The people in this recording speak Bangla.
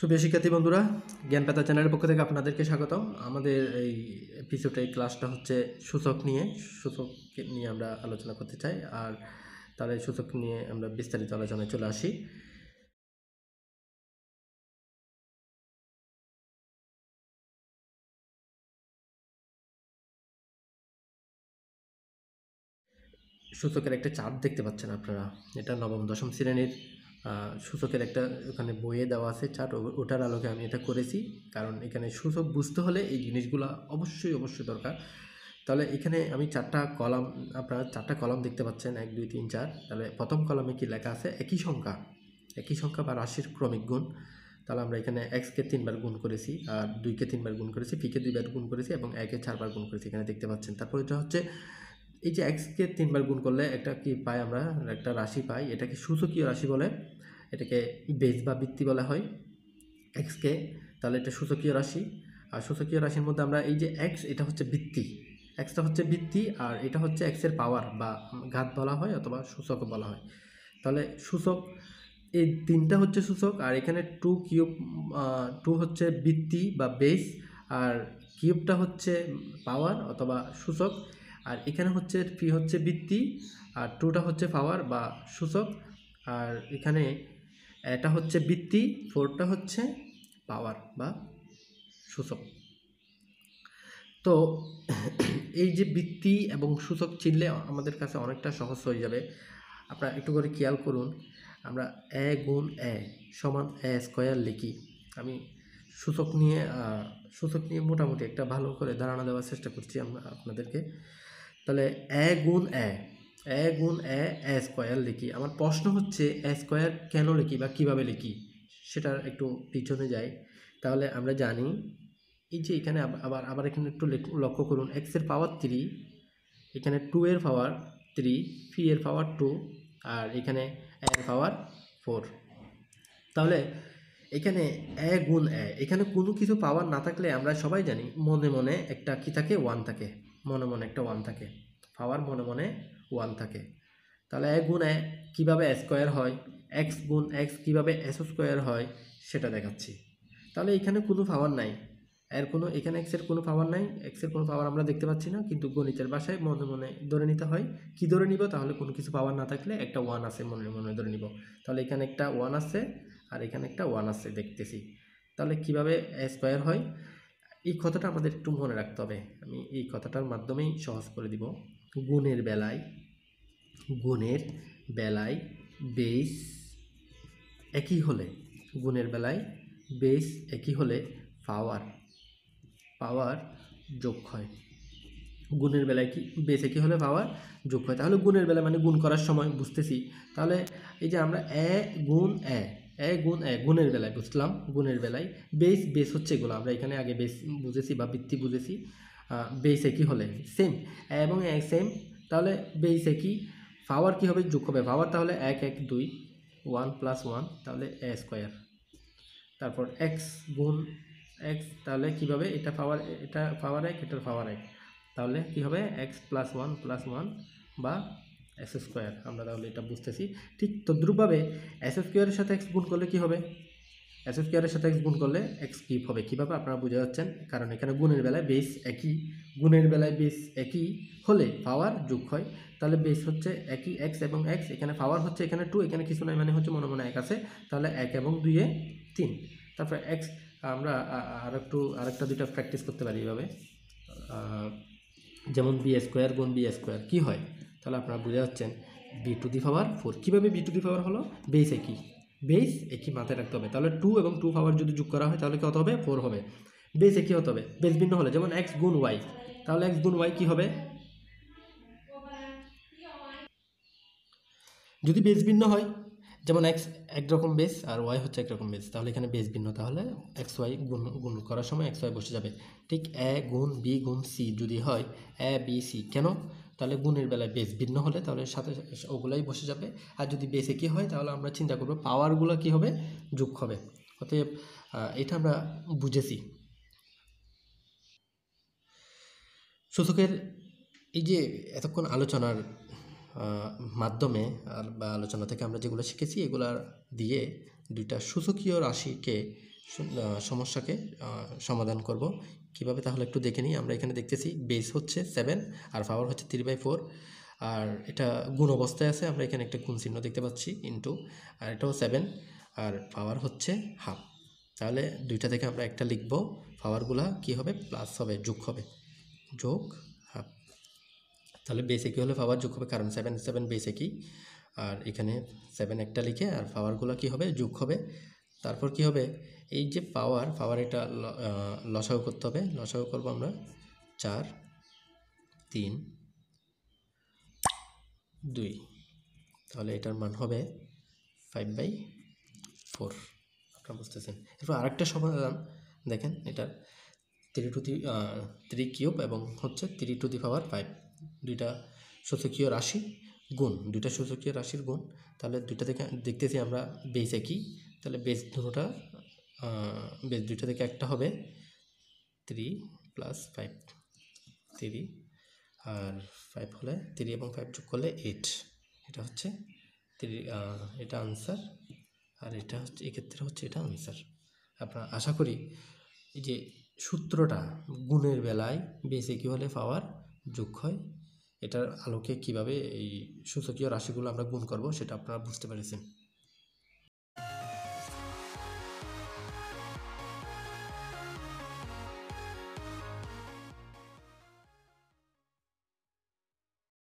সুপ্রিয় শিক্ষার্থী বন্ধুরা জ্ঞান পেতা চ্যানেলের পক্ষ থেকে আপনাদেরকে স্বাগতম আমাদের এই এপিসোডে এই ক্লাসটা হচ্ছে সূচক নিয়ে সূচক নিয়ে আমরা আলোচনা করতে চাই আর তার এই সূচক নিয়ে আমরা বিস্তারিত আলোচনায় চলে আসি সূচকের একটা চার্ট দেখতে পাচ্ছেন আপনারা এটা নবম দশম শ্রেণীর সূচকের একটা ওখানে বইয়ে দেওয়া আছে চার্ট ওটার আলোকে আমি এটা করেছি কারণ এখানে সূচক বুঝতে হলে এই জিনিসগুলো অবশ্যই অবশ্যই দরকার তাহলে এখানে আমি চারটা কলাম আপনারা চারটা কলাম দেখতে পাচ্ছেন এক দুই তিন চার তাহলে প্রথম কলামে কি লেখা আছে একই সংখ্যা একই সংখ্যা বা রাশির ক্রমিক গুণ তাহলে আমরা এখানে এক্সকে তিনবার গুণ করেছি আর দুইকে তিনবার গুণ করেছি পিকে দুইবার গুণ করেছি এবং একে চারবার গুণ করেছি এখানে দেখতে পাচ্ছেন তারপর এটা হচ্ছে এই যে এক্সকে তিনবার গুণ করলে একটা কি পাই আমরা একটা রাশি পাই এটাকে সূচকীয় রাশি বলে এটাকে বেজ বা বৃত্তি বলা হয় এক্সকে তাহলে এটা সূচকীয় রাশি আর সূচকীয় রাশির মধ্যে আমরা এই যে এক্স এটা হচ্ছে বৃত্তি এক্সটা হচ্ছে বৃত্তি আর এটা হচ্ছে এক্সের পাওয়ার বা ঘাত বলা হয় অথবা সূচক বলা হয় তাহলে সূচক এই তিনটা হচ্ছে সূচক আর এখানে টু কিউব টু হচ্ছে বৃত্তি বা বেস আর কিউবটা হচ্ছে পাওয়ার অথবা সূচক আর এখানে হচ্ছে ফি হচ্ছে বৃত্তি আর টুটা হচ্ছে পাওয়ার বা সূচক আর এখানে এটা হচ্ছে বৃত্তি ফোরটা হচ্ছে পাওয়ার বা সূচক তো এই যে বৃত্তি এবং সূচক চিনলে আমাদের কাছে অনেকটা সহজ হয়ে যাবে আপনারা একটু করে খেয়াল করুন আমরা এ গুণ এ সমান এ স্কোয়ার লিখি আমি সূচক নিয়ে সূচক নিয়ে মোটামুটি একটা ভালো করে ধারণা দেওয়ার চেষ্টা করছি আমরা আপনাদেরকে তাহলে এ গুণ এ এ গুণ এ এ স্কোয়ার লিখি আমার প্রশ্ন হচ্ছে এ স্কোয়ার কেন লিখি বা কিভাবে লিখি সেটার একটু পিছনে যাই তাহলে আমরা জানি এই যে এখানে আবার আবার এখানে একটু লক্ষ্য করুন এক্সের পাওয়ার থ্রি এখানে টু এর পাওয়ার থ্রি ফি এর পাওয়ার টু আর এখানে এর পাওয়ার ফোর তাহলে এখানে এ গুণ এ এখানে কোনো কিছু পাওয়ার না থাকলে আমরা সবাই জানি মনে মনে একটা কী থাকে ওয়ান থাকে মনে মনে একটা ওয়ান থাকে পাওয়ার মনে মনে ওয়ান থাকে তাহলে এ গুণ এ কীভাবে স্কোয়ার হয় এক্স গুণ এক্স কীভাবে এস স্কোয়ার হয় সেটা দেখাচ্ছি তাহলে এখানে কোনো পাওয়ার নাই এর কোনো এখানে এক্সের কোনো পাওয়ার নাই এক্সের কোনো পাওয়ার আমরা দেখতে পাচ্ছি না কিন্তু গণিতের বাসায় মনে মনে ধরে নিতে হয় কি ধরে নিব তাহলে কোনো কিছু পাওয়ার না থাকলে একটা ওয়ান আছে মনে মনে ধরে নিব তাহলে এখানে একটা ওয়ান আছে আর এখানে একটা ওয়ান আছে দেখতেছি তাহলে কিভাবে স্কোয়ার হয় এই কথাটা আমাদের একটু মনে রাখতে হবে আমি এই কথাটার মাধ্যমেই সহজ করে দিব গুণের বেলায় গুণের বেলায় বেস একই হলে গুণের বেলায় বেস একই হলে পাওয়ার পাওয়ার যোগ হয় গুণের বেলায় কি বেসে কি হলে পাওয়ার যোগ হয় তাহলে গুণের বেলা মানে গুণ করার সময় বুঝতেছি তাহলে এই যে আমরা এ গুণ এ এ গুণ এ গুণের বেলায় বুঝলাম গুণের বেলায় বেস বেস হচ্ছে এগুলো আমরা এখানে আগে বেস বুঝেছি বা বৃত্তি বুঝেছি বেস একই হলে সেম এবং এ সেম তাহলে বেস একই পাওয়ার কী হবে যোগ হবে পাওয়ার তাহলে এক এক দুই ওয়ান প্লাস ওয়ান তাহলে এ স্কোয়ার তারপর এক্স গুণ এক্স তাহলে কীভাবে এটা পাওয়ার এটা পাওয়ার এক এটার পাওয়ার এক তাহলে কী হবে x plus one plus one বা এস স্কোয়ার আমরা তাহলে এটা বুঝতেছি ঠিক তদ্রুপভাবে এস স্কোয়ারের সাথে এক্স গুণ করলে কী হবে এস স্কোয়ারের সাথে এক্স গুণ করলে এক্স কিউব হবে কীভাবে আপনারা বুঝে যাচ্ছেন কারণ এখানে গুণের বেলায় বেস একই গুণের বেলায় বেস একই হলে পাওয়ার যোগ হয় তাহলে বেস হচ্ছে একই এক্স এবং এক্স এখানে পাওয়ার হচ্ছে এখানে টু এখানে কিছু নয় মানে হচ্ছে মনে মনে এক আছে তাহলে এক এবং দুইয়ে তিন তারপরে এক্স আমরা আর একটু আরেকটা দুইটা প্র্যাকটিস করতে পারি এভাবে যেমন বি স্কোয়ার গুণ বি স্কোয়ার কী হয় তাহলে আপনারা বুঝে যাচ্ছেন b to the power four কীভাবে বি টু দি পাওয়ার হলো বেস একই বেস একই মাথায় রাখতে হবে তাহলে টু এবং টু পাওয়ার যদি যোগ করা হয় তাহলে কত হবে ফোর হবে বেস একই হতে হবে বেস ভিন্ন হলে যেমন এক্স গুণ ওয়াই তাহলে এক্স গুণ ওয়াই কী হবে যদি বেস ভিন্ন হয় যেমন এক্স একরকম বেস আর ওয়াই হচ্ছে একরকম বেস তাহলে এখানে বেস ভিন্ন তাহলে এক্স ওয়াই গুণ গুণ করার সময় এক্স ওয়াই বসে যাবে ঠিক এ গুণ বি গুণ সি যদি হয় এ বি সি কেন তাহলে গুণের বেলায় বেস ভিন্ন হলে তাহলে সাথে ওগুলাই বসে যাবে আর যদি বেসে কী হয় তাহলে আমরা চিন্তা করবো পাওয়ারগুলো কী হবে যোগ হবে অতএব এটা আমরা বুঝেছি সূচকের এই যে এতক্ষণ আলোচনার মাধ্যমে বা আলোচনা থেকে আমরা যেগুলো শিখেছি এগুলার দিয়ে দুইটা সূচকীয় রাশিকে সমস্যাকে সমাধান করব কিভাবে তাহলে একটু দেখে নিই আমরা এখানে দেখতেছি বেস হচ্ছে সেভেন আর পাওয়ার হচ্ছে থ্রি বাই ফোর আর এটা গুণ অবস্থায় আছে আমরা এখানে একটা গুণ চিহ্ন দেখতে পাচ্ছি ইন্টু আর এটাও সেভেন আর পাওয়ার হচ্ছে হাফ তাহলে দুইটা থেকে আমরা একটা লিখব পাওয়ারগুলা কি হবে প্লাস হবে যোগ হবে যোগ তাহলে বেসে হলে পাওয়ার যোগ হবে কারণ সেভেন সেভেন বেসে আর এখানে সেভেন একটা লিখে আর পাওয়ারগুলো কি হবে যোগ হবে তারপর কি হবে এই যে পাওয়ার পাওয়ার এটা লসাও করতে হবে লসাও করব আমরা চার তিন দুই তাহলে এটার মান হবে ফাইভ বাই ফোর আপনারা বুঝতেছেন এরপর আরেকটা সমাধান দেখেন এটার three to the three cube এবং হচ্ছে three to the power five দুইটা শতকীয় রাশি গুণ দুইটা শতকীয় রাশির গুণ তাহলে দুইটা থেকে দেখতেছি আমরা বেস একই তাহলে বেস দুটোটা বেস দুইটা থেকে একটা হবে থ্রি প্লাস ফাইভ থ্রি আর ফাইভ হলে থ্রি এবং ফাইভ যোগ করলে এইট এটা হচ্ছে থ্রি এটা আনসার আর এটা হচ্ছে এক্ষেত্রে হচ্ছে এটা আনসার আপনার আশা করি যে সূত্রটা গুণের বেলায় বেসে কী হলে পাওয়ার যোগ হয় এটার আলোকে কিভাবে এই সূচকীয় রাশিগুলো আমরা গুণ করব সেটা আপনারা বুঝতে পেরেছেন